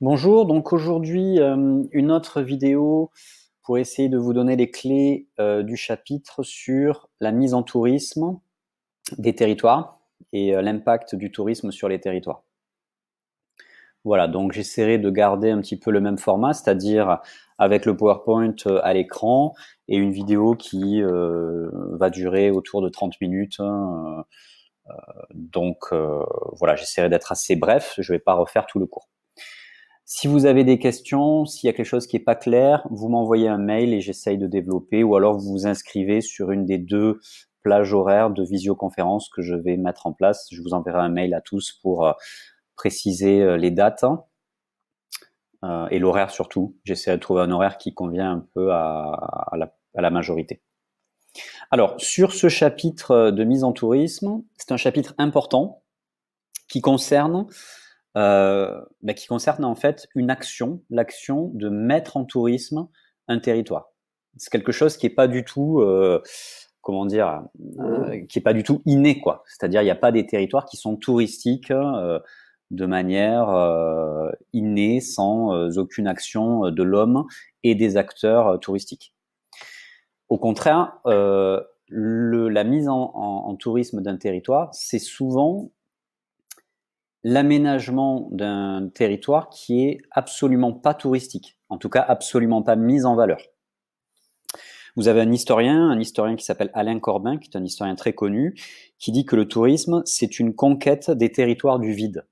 Bonjour, donc aujourd'hui euh, une autre vidéo pour essayer de vous donner les clés euh, du chapitre sur la mise en tourisme des territoires et euh, l'impact du tourisme sur les territoires. Voilà, donc j'essaierai de garder un petit peu le même format, c'est-à-dire avec le PowerPoint à l'écran et une vidéo qui va durer autour de 30 minutes. Hein, donc voilà, j'essaierai d'être assez bref, je ne vais pas refaire tout le cours. Si vous avez des questions, s'il y a quelque chose qui n'est pas clair, vous m'envoyez un mail et j'essaye de développer, ou alors vous vous inscrivez sur une des deux plages horaires de visioconférence que je vais mettre en place. Je vous enverrai un mail à tous pour euh, préciser euh, les dates hein. euh, et l'horaire surtout. J'essaie de trouver un horaire qui convient un peu à la majorité. Alors, sur ce chapitre de mise en tourisme, c'est un chapitre important qui concerne euh, bah, qui concerne en fait une action, l'action de mettre en tourisme un territoire. C'est quelque chose qui n'est pas du tout euh, comment dire, euh, mmh. qui est pas du tout inné, quoi. C'est-à-dire, il n'y a pas des territoires qui sont touristiques de manière innée, sans aucune action de l'homme et des acteurs touristiques. Au contraire, le, la mise en, en tourisme d'un territoire, c'est souvent l'aménagement d'un territoire qui est absolument pas touristique, en tout cas absolument pas mis en valeur. Vous avez un historien, un historien qui s'appelle Alain Corbin, qui est un historien très connu, qui dit que le tourisme, c'est une conquête des territoires du vide.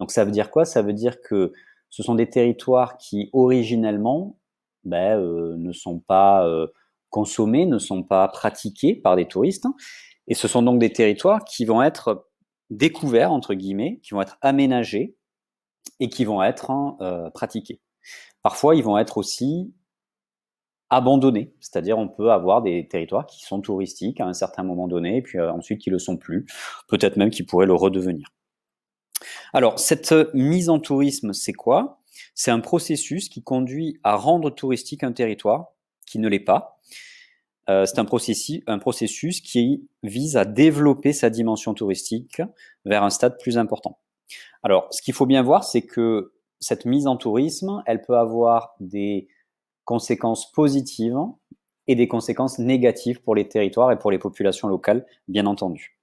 Donc ça veut dire quoi Ça veut dire que ce sont des territoires qui, originellement, ben, euh, ne sont pas euh, consommés, ne sont pas pratiqués par des touristes. Hein, et ce sont donc des territoires qui vont être découverts, entre guillemets, qui vont être aménagés et qui vont être hein, euh, pratiqués. Parfois, ils vont être aussi abandonnés, c'est-à-dire on peut avoir des territoires qui sont touristiques à un certain moment donné, et puis euh, ensuite qui ne le sont plus, peut-être même qui pourraient le redevenir. Alors, cette mise en tourisme, c'est quoi C'est un processus qui conduit à rendre touristique un territoire qui ne l'est pas, euh, c'est un processus, qui vise à développer sa dimension touristique vers un stade plus important. Alors, ce qu'il faut bien voir, c'est que cette mise en tourisme, elle peut avoir des conséquences positives et des conséquences négatives pour les territoires et pour les populations locales, bien entendu.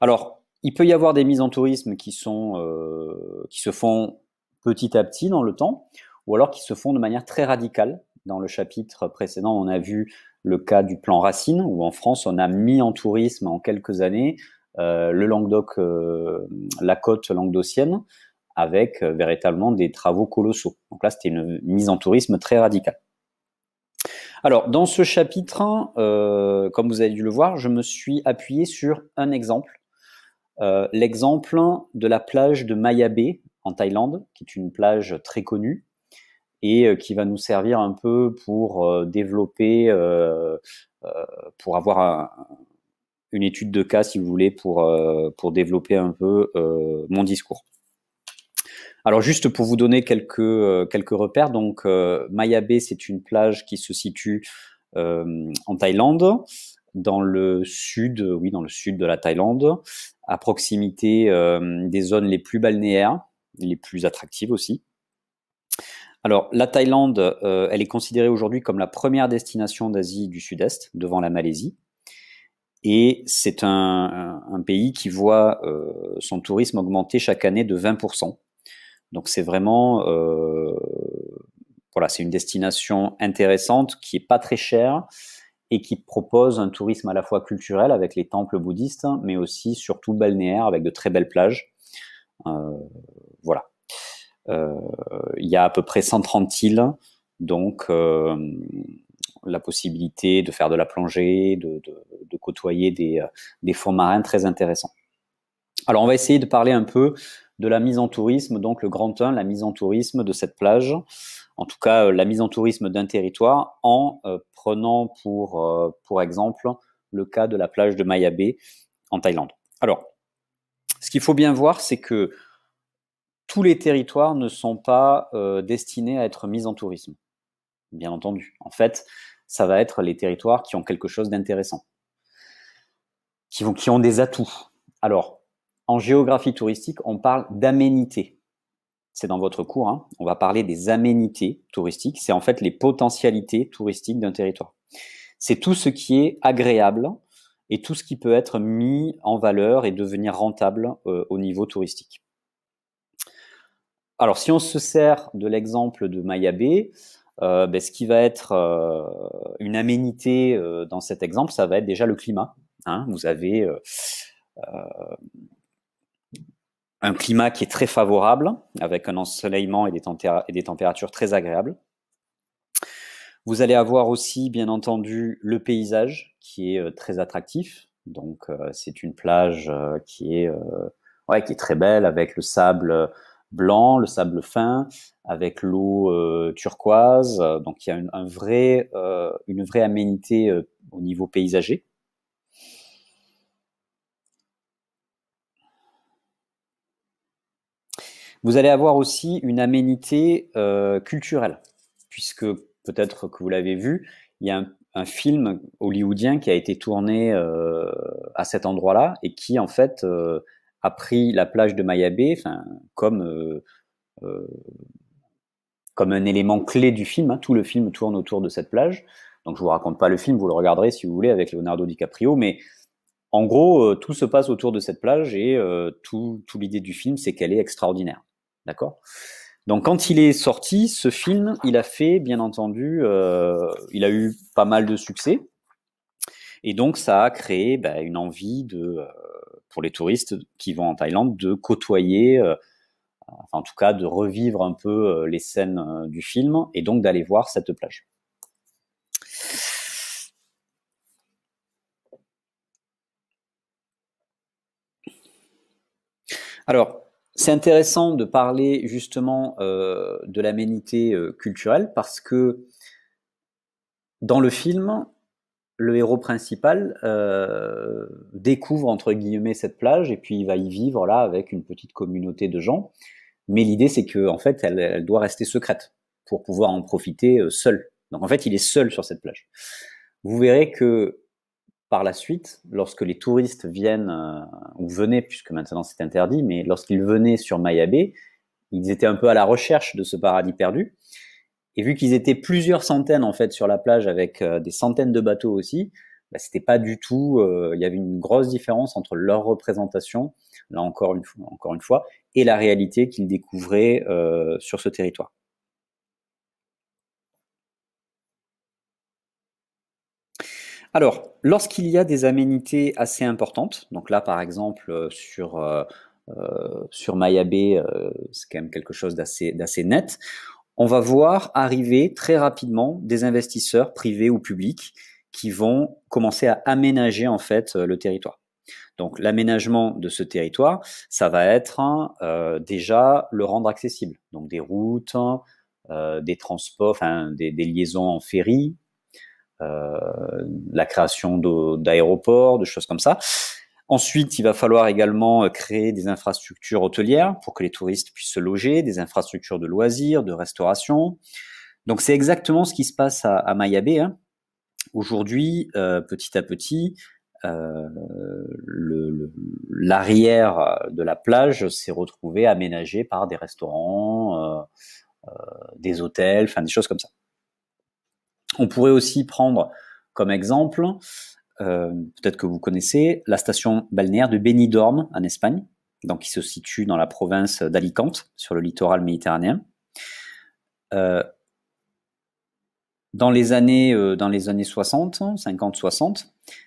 Alors, il peut y avoir des mises en tourisme qui, euh, qui se font petit à petit dans le temps, ou alors qui se font de manière très radicale. Dans le chapitre précédent, on a vu le cas du plan Racine, où en France, on a mis en tourisme en quelques années euh, le Languedoc, euh, la côte languedocienne, avec euh, véritablement des travaux colossaux. Donc là, c'était une mise en tourisme très radicale. Alors, dans ce chapitre, comme vous avez dû le voir, je me suis appuyé sur un exemple. L'exemple de la plage de Mayabe en Thaïlande, qui est une plage très connue, et euh, qui va nous servir un peu pour euh, développer, euh, pour avoir une étude de cas, si vous voulez, pour, pour développer un peu mon discours. Alors juste pour vous donner quelques, quelques repères, donc Mayabe, c'est une plage qui se situe en Thaïlande, dans le sud, oui, dans le sud de la Thaïlande, à proximité des zones les plus balnéaires, les plus attractives aussi. Alors, la Thaïlande, euh, elle est considérée aujourd'hui comme la première destination d'Asie du Sud-Est, devant la Malaisie. Et c'est un, pays qui voit euh, son tourisme augmenter chaque année de 20%. Donc, c'est vraiment. Euh, voilà, c'est une destination intéressante qui n'est pas très chère et qui propose un tourisme à la fois culturel avec les temples bouddhistes, mais aussi surtout balnéaire avec de très belles plages. voilà, euh, il y a à peu près 130 îles, donc euh, la possibilité de faire de la plongée, de, côtoyer euh, des, fonds marins très intéressants. Alors on va essayer de parler un peu de la mise en tourisme, donc le grand 1, la mise en tourisme de cette plage, en tout cas la mise en tourisme d'un territoire, en prenant pour, exemple le cas de la plage de Maya en Thaïlande. Alors, ce qu'il faut bien voir, c'est que tous les territoires ne sont pas euh, destinés à être mis en tourisme. Bien entendu. En fait, ça va être les territoires qui ont quelque chose d'intéressant, qui, ont des atouts. Alors, en géographie touristique, on parle d'aménités. C'est dans votre cours. Hein. On va parler des aménités touristiques. C'est en fait les potentialités touristiques d'un territoire. C'est tout ce qui est agréable et tout ce qui peut être mis en valeur et devenir rentable euh, au niveau touristique alors, si on se sert de l'exemple de Mayabé, euh, ben, ce qui va être euh, une aménité euh, dans cet exemple, ça va être déjà le climat. Hein. Vous avez un climat qui est très favorable, avec un ensoleillement et des, températures très agréables. Vous allez avoir aussi, bien entendu, le paysage qui est très attractif. Donc, c'est une plage qui est très belle, avec le sable blanc, le sable fin, avec l'eau euh, turquoise. Donc il y a une, euh, une vraie aménité euh, au niveau paysager. Vous allez avoir aussi une aménité culturelle, puisque peut-être que vous l'avez vu, il y a un, film hollywoodien qui a été tourné à cet endroit-là et qui en fait pris la plage de Mayabé enfin, comme, euh, euh, comme un élément clé du film. Hein. Tout le film tourne autour de cette plage. Donc je vous raconte pas le film, vous le regarderez si vous voulez avec Leonardo DiCaprio, mais en gros, euh, tout se passe autour de cette plage et tout, l'idée du film, c'est qu'elle est extraordinaire. D'accord donc quand il est sorti, ce film, il a fait, bien entendu, il a eu pas mal de succès. Et donc ça a créé bah, une envie de, pour les touristes qui vont en Thaïlande de côtoyer, euh, en tout cas de revivre un peu euh, les scènes euh, du film et donc d'aller voir cette plage. Alors, c'est intéressant de parler justement de l'aménité culturelle parce que dans le film, le héros principal euh, découvre entre guillemets cette plage et puis il va y vivre là avec une petite communauté de gens. Mais l'idée c'est que en fait elle, doit rester secrète pour pouvoir en profiter euh, seul. Donc en fait il est seul sur cette plage. Vous verrez que par la suite, lorsque les touristes viennent euh, ou venaient, puisque maintenant c'est interdit, mais lorsqu'ils venaient sur Maya ils étaient un peu à la recherche de ce paradis perdu. Et vu qu'ils étaient plusieurs centaines en fait sur la plage avec euh, des centaines de bateaux aussi, bah, c'était pas du tout. Euh, il y avait une grosse différence entre leur représentation, là encore une fois, et la réalité qu'ils découvraient euh, sur ce territoire. Alors, lorsqu'il y a des aménités assez importantes, donc là par exemple sur euh, c'est quand même quelque chose d'assez net on va voir arriver très rapidement des investisseurs privés ou publics qui vont commencer à aménager en fait euh, le territoire. Donc l'aménagement de ce territoire, ça va être hein, euh, déjà le rendre accessible. Donc des routes, hein, euh, des transports, des, liaisons en ferry, la création d'aéroports, de, choses comme ça. Ensuite, il va falloir également euh, créer des infrastructures hôtelières pour que les touristes puissent se loger, des infrastructures de loisirs, de restauration. Donc c'est exactement ce qui se passe à, à Mayabé. Hein. Aujourd'hui, euh, petit à petit, euh, l'arrière de la plage s'est retrouvé aménagé par des restaurants, des hôtels, enfin des choses comme ça. On pourrait aussi prendre comme exemple euh, peut-être que vous connaissez, la station balnéaire de Benidorm en Espagne, donc qui se situe dans la province d'Alicante, sur le littoral méditerranéen. Euh, dans les années, euh, dans les années 60, 50-60,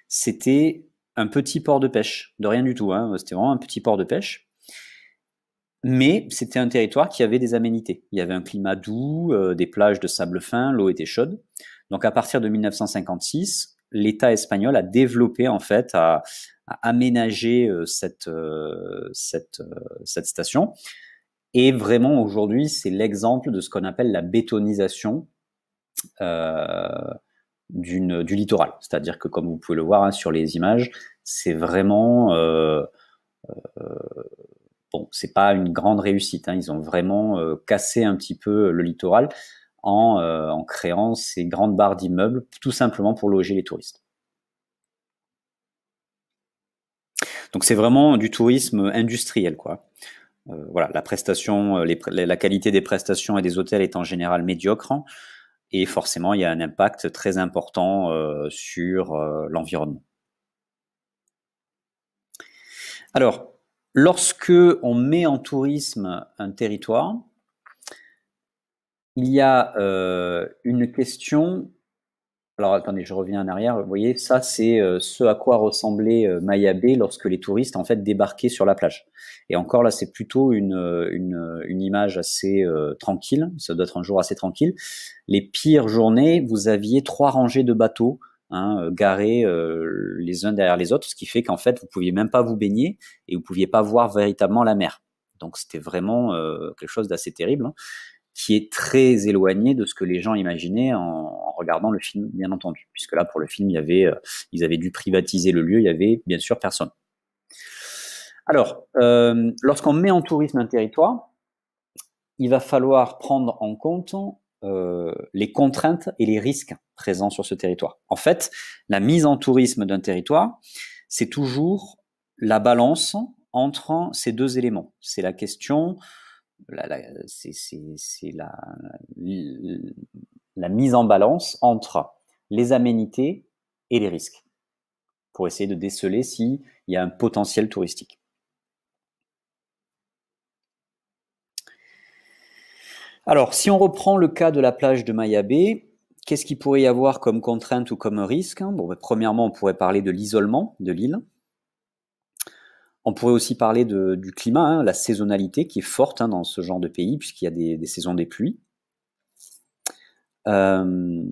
c'était un petit port de pêche, de rien du tout, hein. c'était vraiment un petit port de pêche. Mais c'était un territoire qui avait des aménités. Il y avait un climat doux, des plages de sable fin, l'eau était chaude. Donc à partir de 1956, l'État espagnol a développé en fait, a, aménagé euh, euh, euh, cette, station. Et vraiment aujourd'hui, c'est l'exemple de ce qu'on appelle la bétonisation du littoral. C'est-à-dire que comme vous pouvez le voir hein, sur les images, c'est vraiment bon, c'est pas une grande réussite. Hein. Ils ont vraiment cassé un petit peu le littoral. Euh, en, créant ces grandes barres d'immeubles, tout simplement pour loger les touristes. Donc c'est vraiment du tourisme industriel, quoi. Euh, voilà, la prestation, euh, la qualité des prestations et des hôtels est en général médiocre, hein, et forcément il y a un impact très important sur l'environnement. Alors, lorsque on met en tourisme un territoire, il y a euh, une question. Alors attendez, je reviens en arrière. Vous voyez, ça c'est euh, ce à quoi ressemblait Maya euh, Mayabé lorsque les touristes en fait débarquaient sur la plage. Et encore là, c'est plutôt une, une, image assez tranquille. Ça doit être un jour assez tranquille. Les pires journées, vous aviez trois rangées de bateaux hein, garés les uns derrière les autres, ce qui fait qu'en fait vous pouviez même pas vous baigner et vous pouviez pas voir véritablement la mer. Donc c'était vraiment quelque chose d'assez terrible. Hein qui est très éloigné de ce que les gens imaginaient en, regardant le film, bien entendu. Puisque là, pour le film, il y avait, euh, ils avaient dû privatiser le lieu, il y avait bien sûr personne. Alors, euh, lorsqu'on met en tourisme un territoire, il va falloir prendre en compte euh, les contraintes et les risques présents sur ce territoire. En fait, la mise en tourisme d'un territoire, c'est toujours la balance entre ces deux éléments. C'est la question c'est la, mise en balance entre les aménités et les risques pour essayer de déceler s'il y a un potentiel touristique. Alors, si on reprend le cas de la plage de Mayabé, qu'est-ce qu'il pourrait y avoir comme contrainte ou comme risque bon, ben, Premièrement, on pourrait parler de l'isolement de l'île. On pourrait aussi parler du climat, hein, la saisonnalité qui est forte hein, dans ce genre de pays, puisqu'il y a des, saisons des pluies. Euh,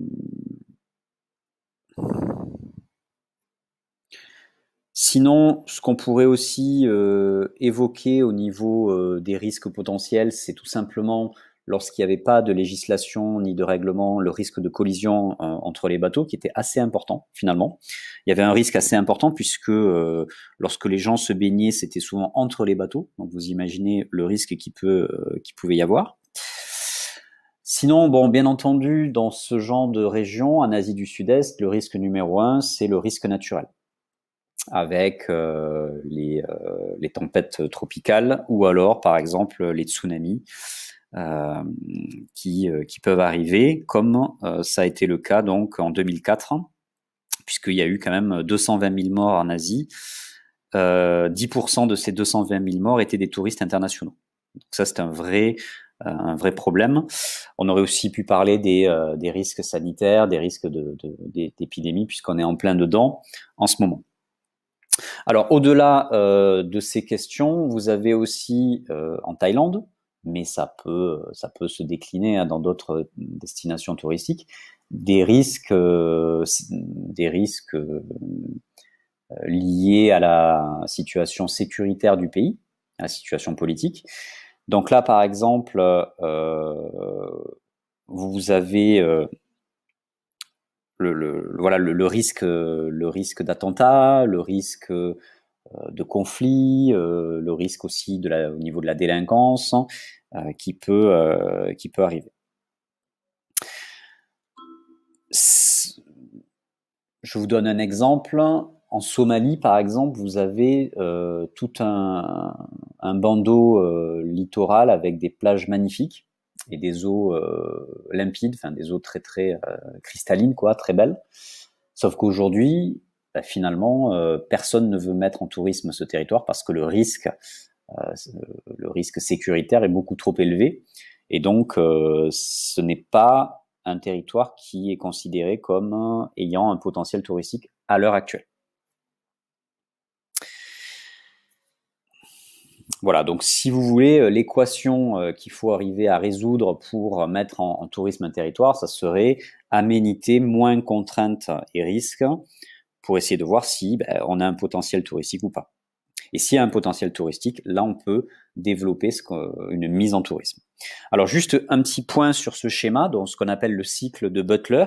sinon, ce qu'on pourrait aussi euh, évoquer au niveau euh, des risques potentiels, c'est tout simplement lorsqu'il n'y avait pas de législation ni de règlement, le risque de collision euh, entre les bateaux qui était assez important finalement. Il y avait un risque assez important puisque euh, lorsque les gens se baignaient, c'était souvent entre les bateaux. Donc vous imaginez le risque qui peut, euh, qui pouvait y avoir. Sinon, bon, bien entendu, dans ce genre de région, en Asie du Sud-Est, le risque numéro un, c'est le risque naturel avec les, les tempêtes tropicales ou alors, par exemple, les tsunamis. Euh, qui, euh, qui, peuvent arriver, comme euh, ça a été le cas donc en 2004, puisqu'il y a eu quand même 220 000 morts en Asie. 10% de ces 220 000 morts étaient des touristes internationaux. Donc ça, c'est un vrai, un vrai problème. On aurait aussi pu parler des, des risques sanitaires, des risques d'épidémie, de, puisqu'on est en plein dedans en ce moment. Alors, au-delà euh, de ces questions, vous avez aussi en Thaïlande mais ça peut, ça peut se décliner hein, dans d'autres euh, destinations touristiques. Des risques, euh, des risques euh, liés à la situation sécuritaire du pays, à la situation politique. Donc là, par exemple, vous avez le, le, voilà, le risque, le risque d'attentat, le risque euh, de conflits, euh, le risque aussi de au niveau de la délinquance hein, euh, qui, peut, qui peut arriver. Je vous donne un exemple. En Somalie, par exemple, vous avez tout un, bandeau littoral avec des plages magnifiques et des eaux limpides, enfin des eaux très très cristallines, quoi, très belles. Sauf qu'aujourd'hui, bah, finalement, euh, personne ne veut mettre en tourisme ce territoire parce que le risque, euh, sécuritaire est beaucoup trop élevé. Et donc, euh, ce n'est pas un territoire qui est considéré comme ayant un potentiel touristique à l'heure actuelle. Voilà, donc si vous voulez, l'équation qu'il faut arriver à résoudre pour mettre en, en tourisme un territoire, ça serait aménité moins contraintes et risques, pour essayer de voir si ben, on a un potentiel touristique ou pas. Et s'il y a un potentiel touristique, là, on peut développer une mise en tourisme. Alors, juste un petit point sur ce schéma, ce qu'on appelle le cycle de Butler.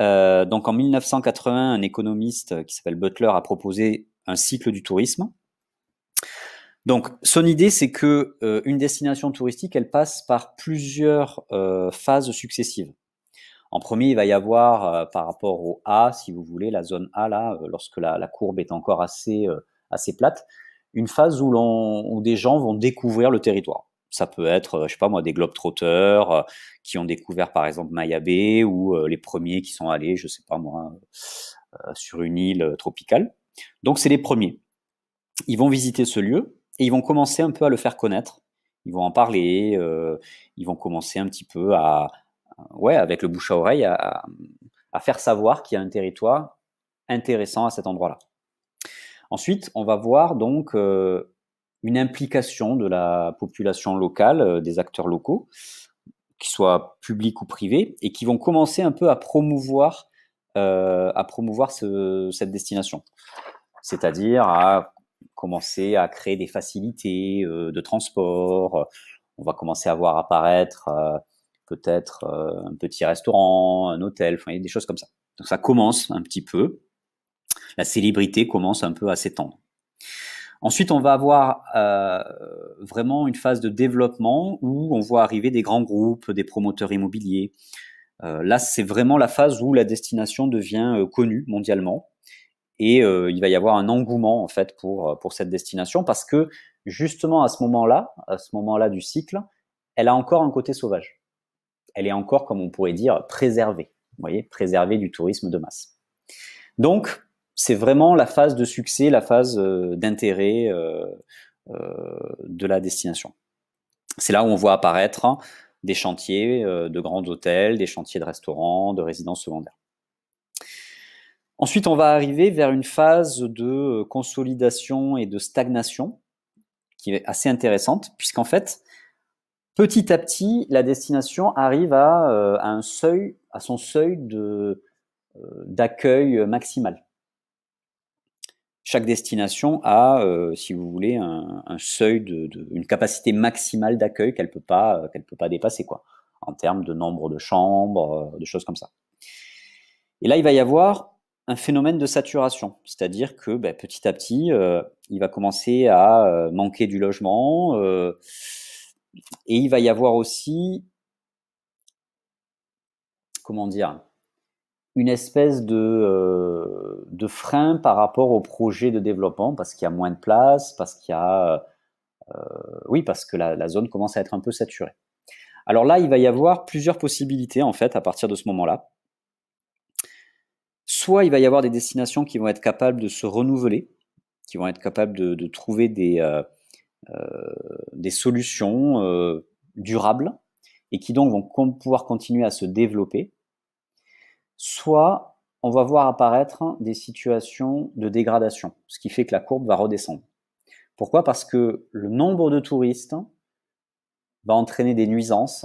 Euh, donc, en 1980, un économiste qui s'appelle Butler a proposé un cycle du tourisme. Donc, son idée, c'est que euh, une destination touristique, elle passe par plusieurs euh, phases successives. En premier, il va y avoir euh, par rapport au A, si vous voulez, la zone A là, euh, lorsque la, courbe est encore assez euh, assez plate, une phase où, où des gens vont découvrir le territoire. Ça peut être, je sais pas moi, des globetrotters qui ont découvert par exemple Mayabé ou les premiers qui sont allés, je sais pas moi, sur une île tropicale. Donc c'est les premiers. Ils vont visiter ce lieu et ils vont commencer un peu à le faire connaître. Ils vont en parler, ils vont commencer un petit peu à, ouais, avec le bouche à oreille, à, faire savoir qu'il y a un territoire intéressant à cet endroit-là. Ensuite, on va voir donc euh, une implication de la population locale, euh, des acteurs locaux, qu'ils soient publics ou privés, et qui vont commencer un peu à promouvoir, euh, à promouvoir cette destination. C'est-à-dire à commencer à créer des facilités de transport. On va commencer à voir apparaître peut-être euh, un petit restaurant, un hôtel, des choses comme ça. Donc ça commence un petit peu. La célébrité commence un peu à s'étendre. Ensuite, on va avoir euh, vraiment une phase de développement où on voit arriver des grands groupes, des promoteurs immobiliers. Euh, là, c'est vraiment la phase où la destination devient connue mondialement et il va y avoir un engouement en fait pour pour cette destination parce que justement à ce moment-là, à ce moment-là du cycle, elle a encore un côté sauvage elle est encore, comme on pourrait dire, préservée. Vous voyez, préservée du tourisme de masse. Donc, c'est vraiment la phase de succès, la phase euh, d'intérêt euh, euh, de la destination. C'est là où on voit apparaître des chantiers de grands hôtels, des chantiers de restaurants, de résidences secondaires. Ensuite, on va arriver vers une phase de consolidation et de stagnation qui est assez intéressante, puisqu'en fait, petit à petit, la destination arrive à, euh, un seuil, à son seuil euh, d'accueil maximal. Chaque destination a, euh, si vous voulez, un, seuil, de, une capacité maximale d'accueil qu'elle peut, pas, qu'elle peut pas dépasser, quoi, en termes de nombre de chambres, de choses comme ça. Et là, il va y avoir un phénomène de saturation, c'est-à-dire que ben, petit à petit, il va commencer à manquer du logement et il va y avoir aussi, comment dire, une espèce euh, de, frein par rapport au projet de développement parce qu'il y a moins de place, parce qu'il y a. Euh, oui, parce que la, zone commence à être un peu saturée. Alors là, il va y avoir plusieurs possibilités en fait à partir de ce moment-là. Soit il va y avoir des destinations qui vont être capables de se renouveler, qui vont être capables de, trouver des, euh, des solutions euh, durables et qui donc vont pouvoir continuer à se développer, soit on va voir apparaître des situations de dégradation, ce qui fait que la courbe va redescendre. Pourquoi Parce que le nombre de touristes va entraîner des nuisances,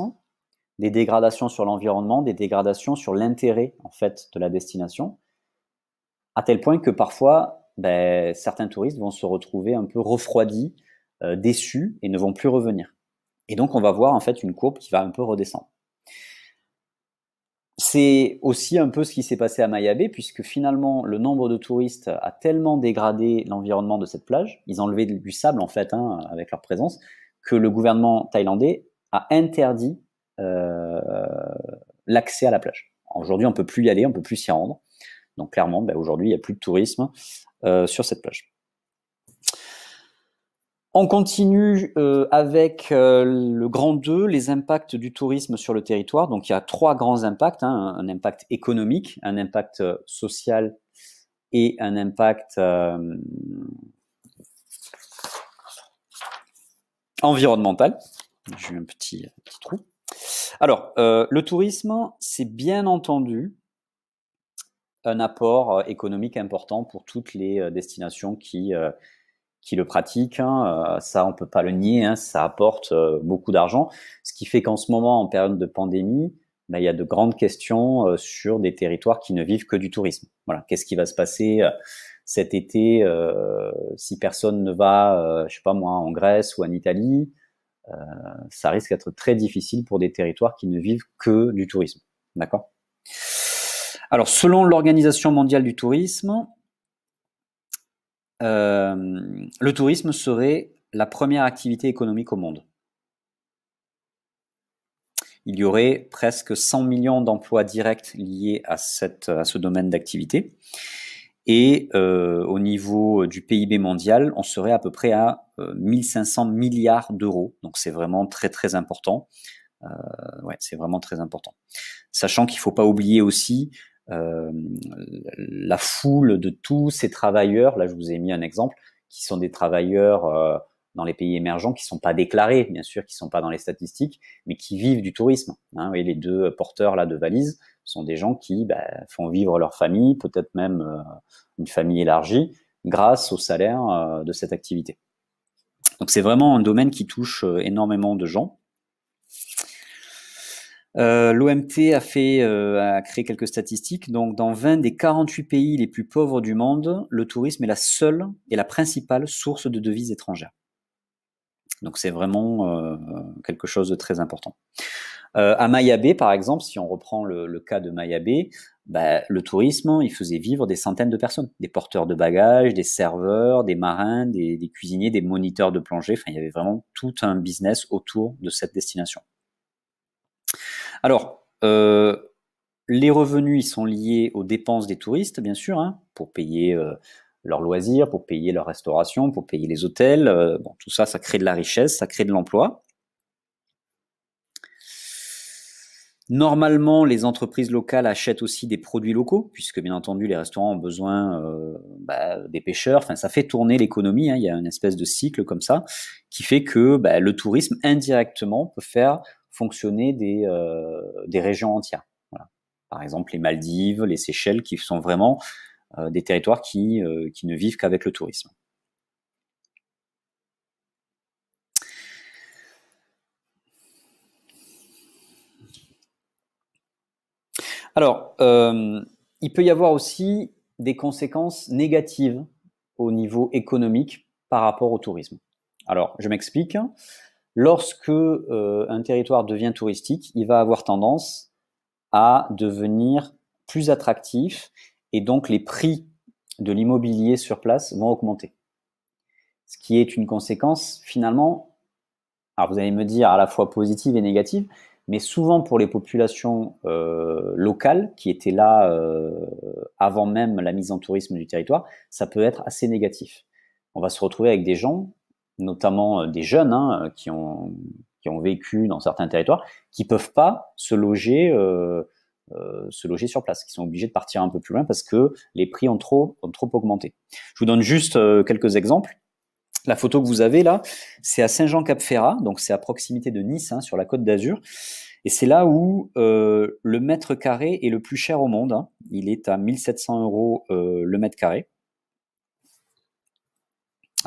des dégradations sur l'environnement, des dégradations sur l'intérêt en fait de la destination, à tel point que parfois ben, certains touristes vont se retrouver un peu refroidis euh, déçus et ne vont plus revenir. Et donc on va voir en fait une courbe qui va un peu redescendre. C'est aussi un peu ce qui s'est passé à Mayabé, puisque finalement le nombre de touristes a tellement dégradé l'environnement de cette plage, ils ont enlevé du sable en fait hein, avec leur présence, que le gouvernement thaïlandais a interdit euh, l'accès à la plage. Aujourd'hui on peut plus y aller, on peut plus s'y rendre. Donc clairement, ben, aujourd'hui il n'y a plus de tourisme euh, sur cette plage. On continue euh, avec euh, le grand 2, les impacts du tourisme sur le territoire. Donc il y a trois grands impacts, hein. un impact économique, un impact euh, social et un impact environnemental. J'ai un petit trou. Alors, le tourisme, c'est bien entendu un apport économique important pour toutes les destinations qui qui le pratique, hein, euh, ça, on peut pas le nier, hein, ça apporte euh, beaucoup d'argent. Ce qui fait qu'en ce moment, en période de pandémie, bah, il y a de grandes questions euh, sur des territoires qui ne vivent que du tourisme. Voilà, qu'est-ce qui va se passer cet été euh, si personne ne va, je sais pas moi, en Grèce ou en Italie Ça risque d'être très difficile pour des territoires qui ne vivent que du tourisme. D'accord Alors, selon l'Organisation mondiale du tourisme, euh, le tourisme serait la première activité économique au monde. Il y aurait presque 100 millions d'emplois directs liés à, ce domaine d'activité. Et euh, au niveau du PIB mondial, on serait à peu près à 1 euh, 1500 milliards d'euros. Donc c'est vraiment très très important. ouais, c'est vraiment très important. Sachant qu'il ne faut pas oublier aussi la foule de tous ces travailleurs, là je vous ai mis un exemple, qui sont des travailleurs euh, dans les pays émergents qui sont pas déclarés, bien sûr, qui sont pas dans les statistiques, mais qui vivent du tourisme. Hein. les deux porteurs là de valises sont des gens qui bah, font vivre leur famille, peut-être même euh, une famille élargie, grâce au salaire euh, de cette activité. Donc c'est vraiment un domaine qui touche énormément de gens. Euh, L'OMT a fait, euh, créé quelques statistiques. Donc, dans 20 des 48 pays les plus pauvres du monde, le tourisme est la seule et la principale source de devises étrangères. Donc, c'est vraiment euh, quelque chose de très important. à Mayabé, par exemple, si on reprend le, cas de Mayabe, bah, le tourisme, il faisait vivre des centaines de personnes, des porteurs de bagages, des serveurs, des marins, des, des cuisiniers, des moniteurs de plongée. Enfin, il y avait vraiment tout un business autour de cette destination. Alors, euh, les revenus ils sont liés aux dépenses des touristes, bien sûr, hein, pour payer euh, leurs loisirs, pour payer leur restauration, pour payer les hôtels. Euh, bon, tout ça, ça crée de la richesse, ça crée de l'emploi. Normalement, les entreprises locales achètent aussi des produits locaux, puisque bien entendu, les restaurants ont besoin bah, des pêcheurs. Enfin, ça fait tourner l'économie. Hein. Il y a une espèce de cycle comme ça qui fait que bah, le tourisme indirectement peut faire fonctionner euh, des, régions entières. Par exemple, les Maldives, les Seychelles, qui sont vraiment euh, des territoires qui, euh, qui ne vivent qu'avec le tourisme. Alors, il peut y avoir aussi des conséquences négatives au niveau économique par rapport au tourisme. Alors, je m'explique lorsque euh, un territoire devient touristique, il va avoir tendance à devenir plus attractif et donc les prix de l'immobilier sur place vont augmenter. Ce qui est une conséquence finalement, alors vous allez me dire à la fois positive et négative, mais souvent pour les populations euh, locales qui étaient là euh, avant même la mise en tourisme du territoire, ça peut être assez négatif. On va se retrouver avec des gens notamment euh, des jeunes hein, euh, qui, ont, qui ont vécu dans certains territoires, qui peuvent pas se loger, euh, se loger sur place, qui sont obligés de partir un peu plus loin parce que les prix ont trop, trop augmenté. Je vous donne juste quelques exemples. La photo que vous avez là, c'est à Saint-Jean-Cap-Ferrat, donc c'est à proximité de Nice, hein, sur la côte d'Azur. Et c'est là où le mètre carré est le plus cher au monde. Hein. Il est à 1700 euros le mètre carré.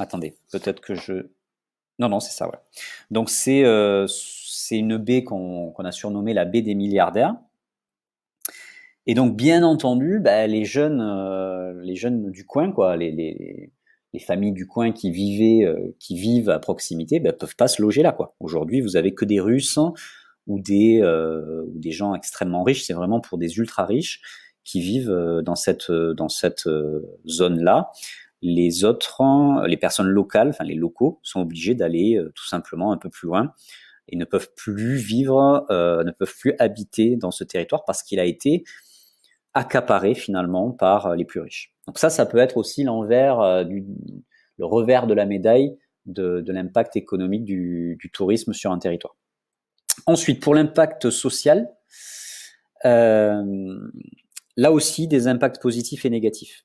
Attendez, peut-être que je... Non, non, c'est ça, ouais. Donc c'est euh, une baie qu'on a surnommée la baie des milliardaires. Et donc, bien entendu, bah, les, jeunes, euh, les jeunes du coin, quoi, les, les, familles du coin qui, vivaient, euh, qui vivent à proximité, ne bah, peuvent pas se loger là. Aujourd'hui, vous avez que des Russes ou des, des gens extrêmement riches. C'est vraiment pour des ultra riches qui vivent dans cette, dans cette zone-là les autres, les personnes locales, enfin les locaux, sont obligés d'aller euh, tout simplement un peu plus loin et ne peuvent plus vivre, euh, ne peuvent plus habiter dans ce territoire parce qu'il a été accaparé finalement par euh, les plus riches. Donc ça, ça peut être aussi l'envers, le revers de la médaille de, l'impact économique du, tourisme sur un territoire. Ensuite, pour l'impact social, là aussi des impacts positifs et négatifs.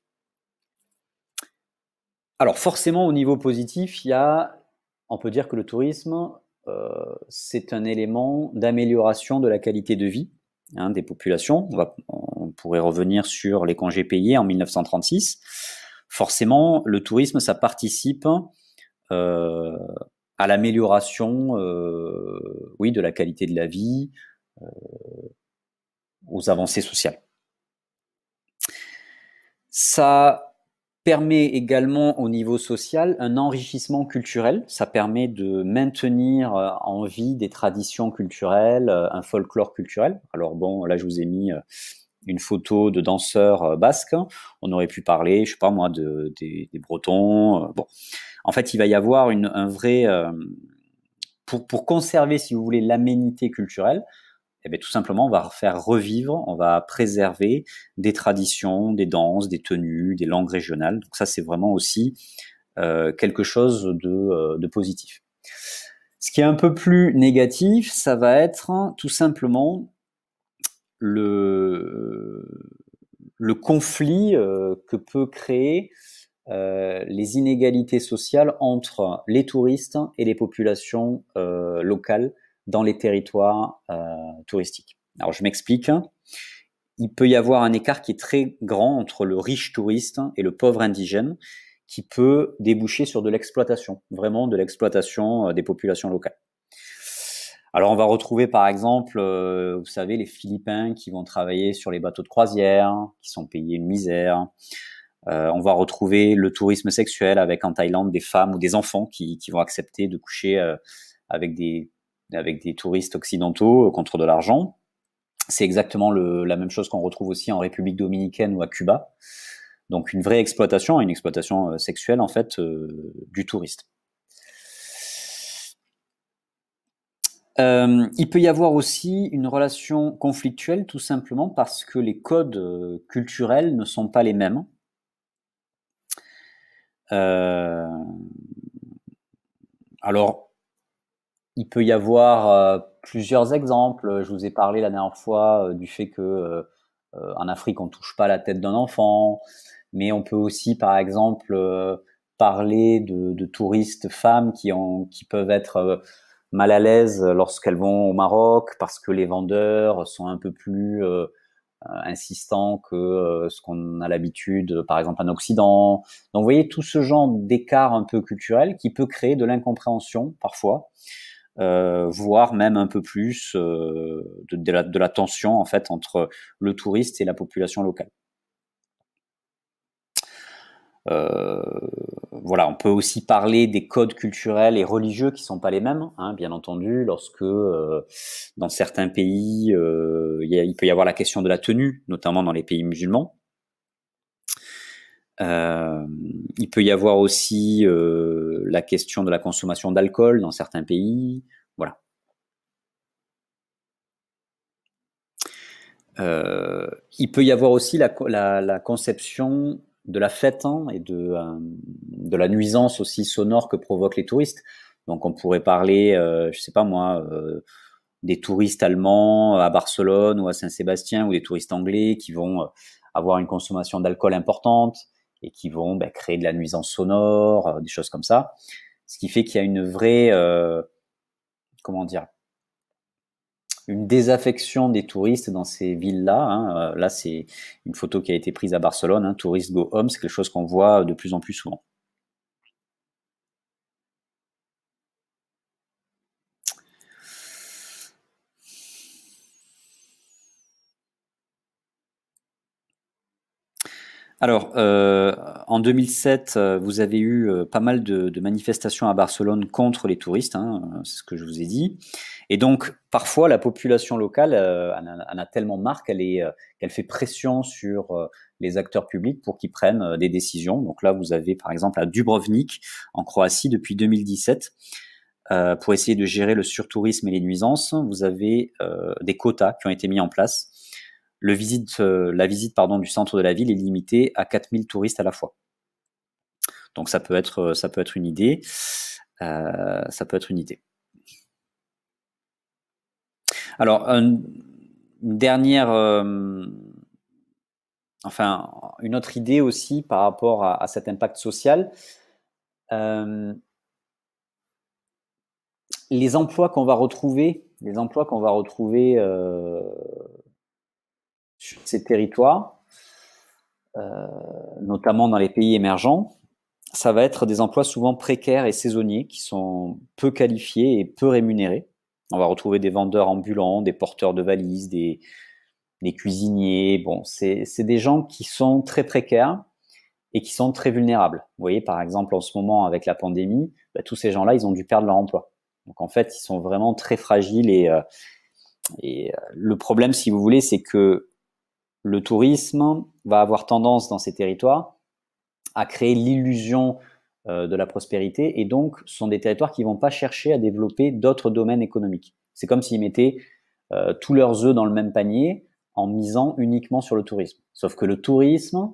Alors forcément, au niveau positif, il y a, on peut dire que le tourisme, euh, c'est un élément d'amélioration de la qualité de vie hein, des populations. On, pourrait revenir sur les congés payés en 1936. Forcément, le tourisme, ça participe euh, à l'amélioration, euh, oui, de la qualité de la vie, aux avancées sociales. Ça permet également au niveau social un enrichissement culturel. Ça permet de maintenir euh, en vie des traditions culturelles, euh, un folklore culturel. Alors bon, là je vous ai mis euh, une photo de danseurs basques. Hein. On aurait pu parler, je sais pas moi, des, Bretons. Bon, en fait, il va y avoir un vrai pour, pour conserver, si vous voulez, l'aménité culturelle. Eh ben, tout simplement, on va faire revivre, on va préserver des traditions, des danses, des tenues, des langues régionales. Donc ça, c'est vraiment aussi euh, quelque chose euh, de, positif. Ce qui est un peu plus négatif, ça va être hein, tout simplement le, le conflit euh, que peut créer les inégalités sociales entre les touristes et les populations locales dans les territoires euh, touristiques. Alors je m'explique. Il peut y avoir un écart qui est très grand entre le riche touriste et le pauvre indigène qui peut déboucher sur de l'exploitation, vraiment de l'exploitation euh, des populations locales. Alors on va retrouver par exemple, euh, vous savez, les Philippins qui vont travailler sur les bateaux de croisière, qui sont payés une misère. Euh, on va retrouver le tourisme sexuel avec en Thaïlande des femmes ou des enfants qui, qui vont accepter de coucher avec des avec des touristes occidentaux euh, contre de l'argent. C'est exactement la même chose qu'on retrouve aussi en République dominicaine ou à Cuba. Donc une vraie exploitation, une exploitation euh, sexuelle en fait euh, du touriste. il peut y avoir aussi une relation conflictuelle tout simplement parce que les codes culturels ne sont pas les mêmes. alors, il peut y avoir euh, plusieurs exemples. Je vous ai parlé la dernière fois euh, du fait que euh, en Afrique, on touche pas la tête d'un enfant, mais on peut aussi, par exemple, parler de, touristes femmes qui, ont, qui peuvent être mal à l'aise lorsqu'elles vont au Maroc parce que les vendeurs sont un peu plus insistants que ce qu'on a l'habitude, par exemple en Occident. Donc vous voyez tout ce genre d'écart un peu culturel qui peut créer de l'incompréhension parfois. Euh, voire même un peu plus euh, de, la, tension en fait entre le touriste et la population locale. Euh, voilà, on peut aussi parler des codes culturels et religieux qui sont pas les mêmes, hein, bien entendu. Lorsque dans certains pays, il peut y avoir la question de la tenue, notamment dans les pays musulmans. Euh, il peut y avoir aussi euh, la question de la consommation d'alcool dans certains pays. Voilà. Euh, il peut y avoir aussi la, conception de la fête hein, et de, de, la nuisance aussi sonore que provoquent les touristes. Donc on pourrait parler, je sais pas moi, des touristes allemands à Barcelone ou à Saint-Sébastien ou des touristes anglais qui vont avoir une consommation d'alcool importante, et qui vont ben, créer de la nuisance sonore, euh, des choses comme ça. Ce qui fait qu'il y a une vraie, euh, comment dire, une désaffection des touristes dans ces villes-là. Hein. Euh, là, c'est une photo qui a été prise à Barcelone. Hein. Tourist go home, c'est quelque chose qu'on voit de plus en plus souvent. Alors, euh, en 2007, euh, vous avez eu euh, pas mal de, manifestations à Barcelone contre les touristes, hein, c'est ce que je vous ai dit. Et donc, parfois, la population locale en, a, tellement marre qu'elle fait pression sur les acteurs publics pour qu'ils prennent des décisions. Donc là, vous avez par exemple à Dubrovnik, en Croatie, depuis 2017. pour essayer de gérer le surtourisme et les nuisances, vous avez des quotas qui ont été mis en place visite, euh, la visite pardon, du centre de la ville est limitée à 4000 touristes à la fois. Donc ça peut être, ça peut être une idée. Euh, ça peut être une idée. Alors, une dernière, euh, enfin, une autre idée aussi par rapport à, cet impact social. les emplois qu'on va retrouver, les emplois qu'on va retrouver sur ces territoires, euh, notamment dans les pays émergents, ça va être des emplois souvent précaires et saisonniers qui sont peu qualifiés et peu rémunérés. On va retrouver des vendeurs ambulants, des porteurs de valises, des, des cuisiniers. Bon, c'est des gens qui sont très précaires et qui sont très vulnérables. Vous voyez, par exemple, en ce moment, avec la pandémie, bah, tous ces gens-là, ils ont dû perdre leur emploi. Donc, en fait, ils sont vraiment très fragiles et, euh, et euh, le problème, si vous voulez, c'est que le tourisme va avoir tendance dans ces territoires à créer l'illusion euh, de la prospérité et donc sont des territoires qui vont pas chercher à développer d'autres domaines économiques. C'est comme s'ils mettaient euh, tous leurs œufs dans le même panier en misant uniquement sur le tourisme. Sauf que le tourisme,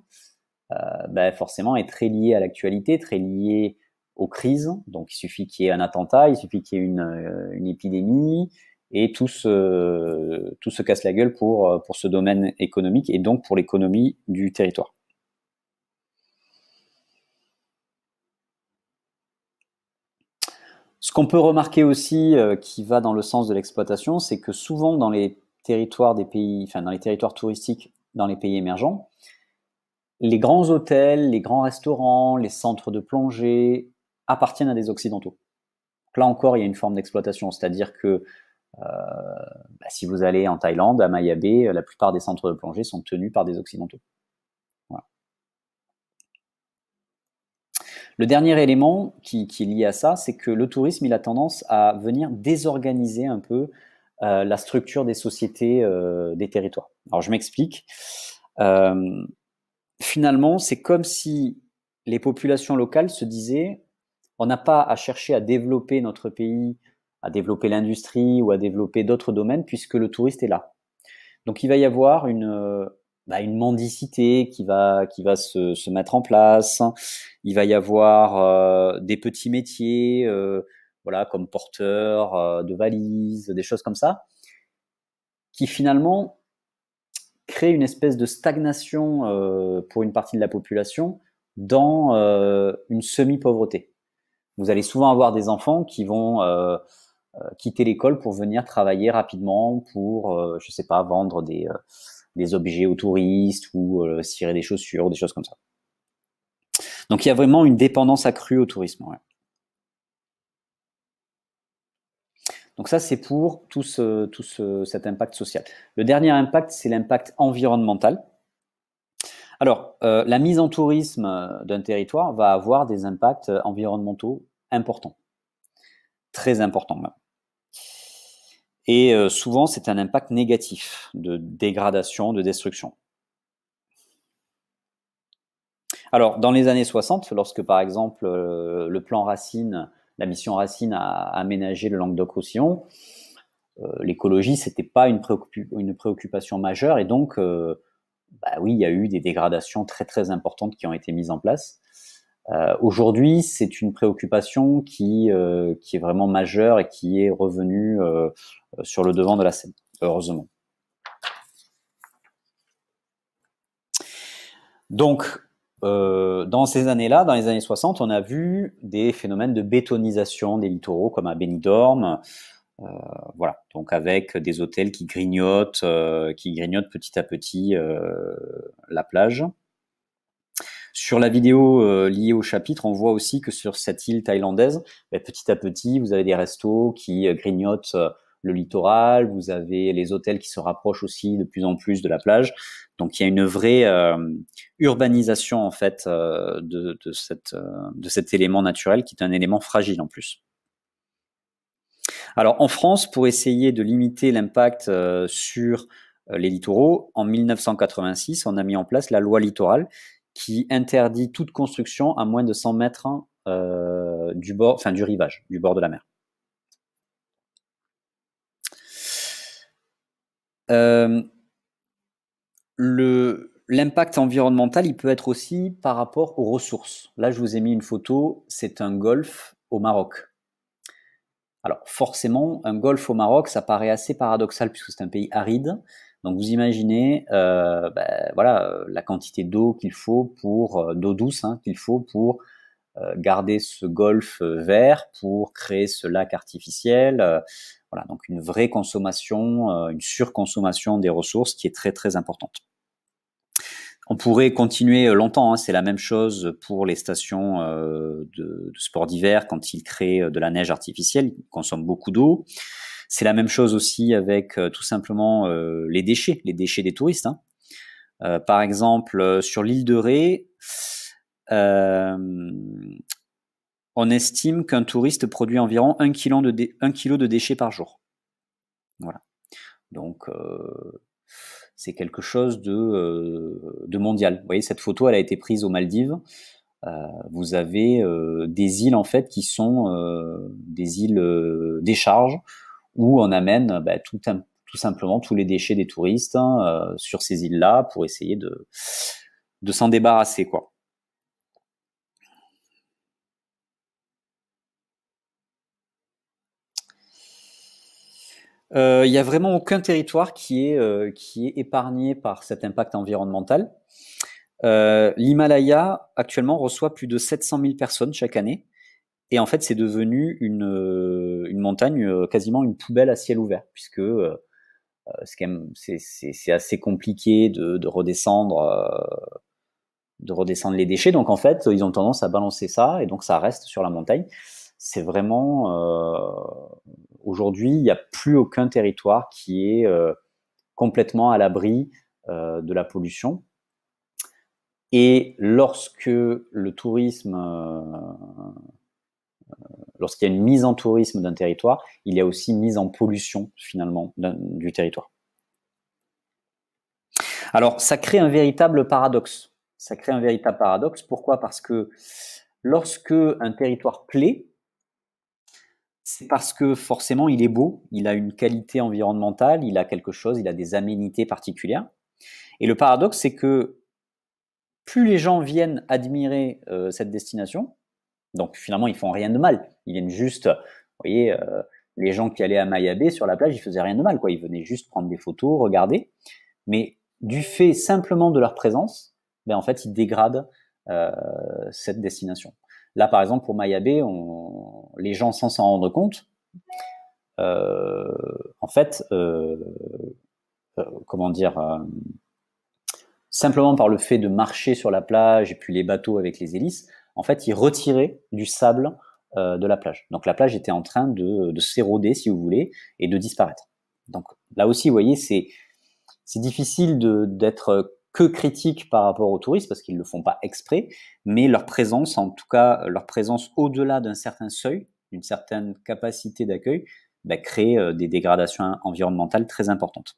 euh, ben forcément, est très lié à l'actualité, très lié aux crises. Donc il suffit qu'il y ait un attentat, il suffit qu'il y ait une épidémie, et tout se, casse la gueule pour, euh, pour ce domaine économique et donc pour l'économie du territoire. Ce qu'on peut remarquer aussi euh, qui va dans le sens de l'exploitation, c'est que souvent dans les territoires des pays, enfin dans les territoires touristiques dans les pays émergents, les grands hôtels, les grands restaurants, les centres de plongée appartiennent à des occidentaux. là encore, il y a une forme d'exploitation, c'est-à-dire que euh, bah, si vous allez en Thaïlande, à Mayabé, euh, la plupart des centres de plongée sont tenus par des Occidentaux. Le dernier élément qui, qui est lié à ça, c'est que le tourisme, il a tendance à venir désorganiser un peu euh, la structure des sociétés des territoires. Alors je m'explique. finalement, c'est comme si les populations locales se disaient, on n'a pas à chercher à développer notre pays à développer l'industrie ou à développer d'autres domaines puisque le touriste est là. Donc il va y avoir une, euh, bah, une mendicité qui va, qui va se, se, mettre en place. Il va y avoir euh, des petits métiers, euh, voilà, comme porteur de valises, des choses comme ça, qui finalement créent une espèce de stagnation pour une partie de la population dans une semi-pauvreté. Vous allez souvent avoir des enfants qui vont euh, quitter l'école pour venir travailler rapidement pour, euh, je sais pas, vendre des, euh, objets aux touristes ou cirer des chaussures, des choses comme ça. Donc il y a vraiment une dépendance accrue au tourisme. Donc ça, c'est pour tout, ce, tout cet impact social. Le dernier impact, c'est l'impact environnemental. Alors, la mise en tourisme d'un territoire va avoir des impacts environnementaux importants, très importants même. Et euh, souvent, c'est un impact négatif de dégradation, de destruction. Alors, dans les années 60, lorsque par exemple euh, le plan Racine, la mission Racine a aménagé le Languedoc-Roussillon, euh, l'écologie, n'était pas une, préoccupation majeure et donc, bah oui, il y a eu des dégradations très très importantes qui ont été mises en place. Euh, aujourd'hui, c'est une préoccupation euh, qui, est vraiment majeure et qui est revenue euh, sur le devant de la scène, heureusement. Donc, dans ces années-là, dans les années 60, on a vu des phénomènes de bétonisation des littoraux, comme à Benidorm, donc avec des hôtels qui grignotent, qui grignotent petit à petit la plage. Sur la vidéo euh, liée au chapitre, on voit aussi que sur cette île thaïlandaise, bah, petit à petit, vous avez des restos qui euh, grignotent euh, le littoral, vous avez les hôtels qui se rapprochent aussi de plus en plus de la plage. Donc il y a une vraie urbanisation en fait de, de cet élément naturel qui est un élément fragile en plus. Alors en France, pour essayer de limiter l'impact sur les littoraux, en 1986, on a mis en place la loi littorale qui interdit toute construction à moins de 100 mètres euh, du bord, du rivage, du bord de la mer. Euh, l'impact environnemental, il peut être aussi par rapport aux ressources. Là, je vous ai mis une photo, c'est un golfe au Maroc. Alors forcément, un golfe au Maroc, ça paraît assez paradoxal puisque c'est un pays aride, donc vous imaginez, euh, ben, voilà, euh, la quantité d'eau qu'il faut pour euh, d'eau douce hein, qu'il faut pour garder ce golfe vert, pour créer ce lac artificiel. voilà, donc une vraie consommation, une surconsommation des ressources qui est très très importante. On pourrait continuer longtemps, hein. c'est la même chose pour les stations de, de sport d'hiver quand ils créent de la neige artificielle, ils consomment beaucoup d'eau. C'est la même chose aussi avec euh, tout simplement euh, les déchets, les déchets des touristes. Hein. Euh, par exemple, sur l'île de Ré, on estime qu'un touriste produit environ 1 kg de, déchets par jour. Voilà. Donc, c'est quelque chose de, mondial. Vous voyez, cette photo, elle a été prise aux Maldives. vous avez des îles, en fait, qui sont des îles décharges, où on amène euh, bah, tout, simplement tous les déchets des touristes hein, euh, sur ces îles-là pour essayer de, s'en débarrasser, quoi. Euh, il n'y a vraiment aucun territoire qui est, épargné par cet impact environnemental. L'Himalaya actuellement reçoit plus de 700 000 personnes chaque année. Et en fait, c'est devenu une, euh, une, montagne, euh, quasiment une poubelle à ciel ouvert, puisque euh, euh c'est assez compliqué de, de redescendre, de redescendre les déchets. Donc en fait, ils ont tendance à balancer ça, et donc ça reste sur la montagne. C'est vraiment euh, aujourd'hui, il n'y a plus aucun territoire qui est complètement à l'abri de la pollution. Et lorsque le tourisme lorsqu'il y a une mise en tourisme d'un territoire, il y a aussi mise en pollution finalement du territoire. Alors, ça crée un véritable paradoxe. Ça crée un véritable paradoxe. Pourquoi Parce que lorsque un territoire plaît, c'est parce que forcément il est beau, il a une qualité environnementale, il a quelque chose, il a des aménités particulières. Et le paradoxe, c'est que plus les gens viennent admirer euh, cette destination, donc finalement, ils font rien de mal. Ils viennent juste, euh, vous voyez, euh, les gens qui allaient à Mayabé sur la plage, ils faisaient rien de mal, quoi. Ils venaient juste prendre des photos, regarder. Mais du fait simplement de leur présence, ben en fait, ils dégradent euh, cette destination. Là, par exemple, pour Mayabé, on... les gens, sans s'en rendre compte, en fait, comment dire, simplement par le fait de marcher sur la plage et puis les bateaux avec les hélices, en fait, ils retiraient du sable euh, de la plage. Donc la plage était en train de, s'éroder, si vous voulez, et de disparaître. Donc là aussi, vous voyez, c'est difficile d'être que critique par rapport aux touristes parce qu'ils ne le font pas exprès, mais leur présence, en tout cas leur présence au-delà d'un certain seuil, d'une certaine capacité d'accueil, bah, crée euh, des dégradations environnementales très importantes.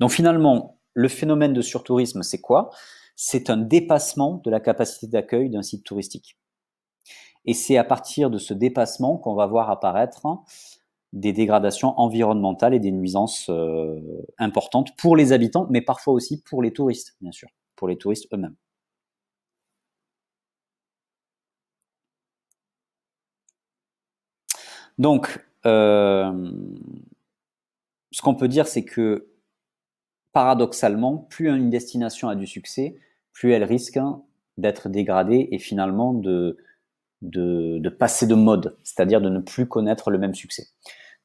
Donc finalement, le phénomène de surtourisme, c'est quoi c'est un dépassement de la capacité d'accueil d'un site touristique. Et c'est à partir de ce dépassement qu'on va voir apparaître des dégradations environnementales et des nuisances euh, importantes pour les habitants, mais parfois aussi pour les touristes, bien sûr, pour les touristes eux-mêmes. Donc, euh, ce qu'on peut dire, c'est que paradoxalement, plus une destination a du succès, plus elle risque hein, d'être dégradée et finalement de, passer de mode, c'est-à-dire de ne plus connaître le même succès.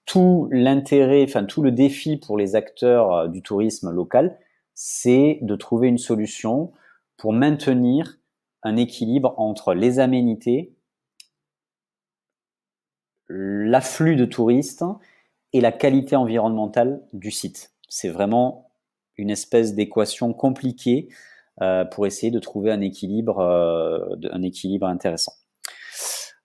Tout l'intérêt, enfin tout le défi pour les acteurs euh, du tourisme local, c'est de trouver une solution pour maintenir un équilibre entre les aménités, l'afflux de touristes et la qualité environnementale du site. C'est vraiment une espèce d'équation compliquée euh, pour essayer de trouver un équilibre, euh, équilibre intéressant.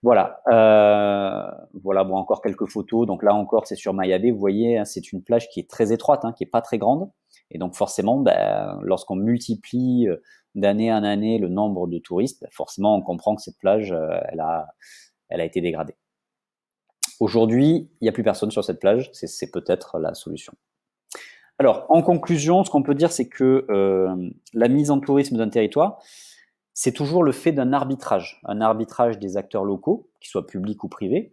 Voilà, euh, voilà, encore quelques photos. Donc là encore, c'est sur Mayabé, Vous voyez, hein, c'est une plage qui est très étroite, hein, qui est pas très grande. Et donc forcément, ben, lorsqu'on multiplie d'année en année le nombre de touristes, ben, forcément, on comprend que cette plage, elle elle a été dégradée. Aujourd'hui, il n'y a plus personne sur cette plage. C'est peut-être la solution. Alors, en conclusion, ce qu'on peut dire, c'est que euh, la mise en tourisme d'un territoire, c'est toujours le fait d'un arbitrage, un arbitrage des acteurs locaux, qu'ils soient publics ou privés,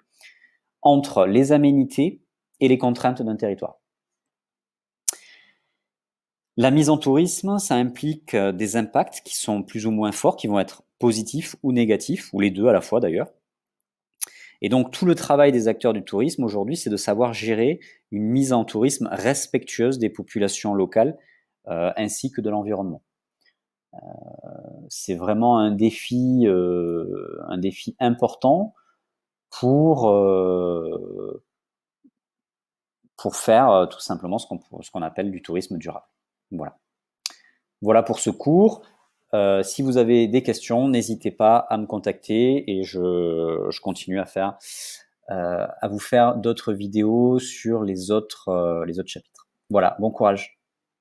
entre les aménités et les contraintes d'un territoire. La mise en tourisme, ça implique euh, des impacts qui sont plus ou moins forts, qui vont être positifs ou négatifs, ou les deux à la fois d'ailleurs. Et donc tout le travail des acteurs du tourisme aujourd'hui, c'est de savoir gérer une mise en tourisme respectueuse des populations locales euh, ainsi que de l'environnement. Euh, c'est vraiment un défi, euh, important pour, pour faire tout simplement ce qu'on, ce appelle du tourisme durable. Voilà. Voilà pour ce cours. Euh, si vous avez des questions, n'hésitez pas à me contacter et je, continue à faire, euh, à vous faire d'autres vidéos sur les autres, euh, les autres chapitres. Voilà, bon courage.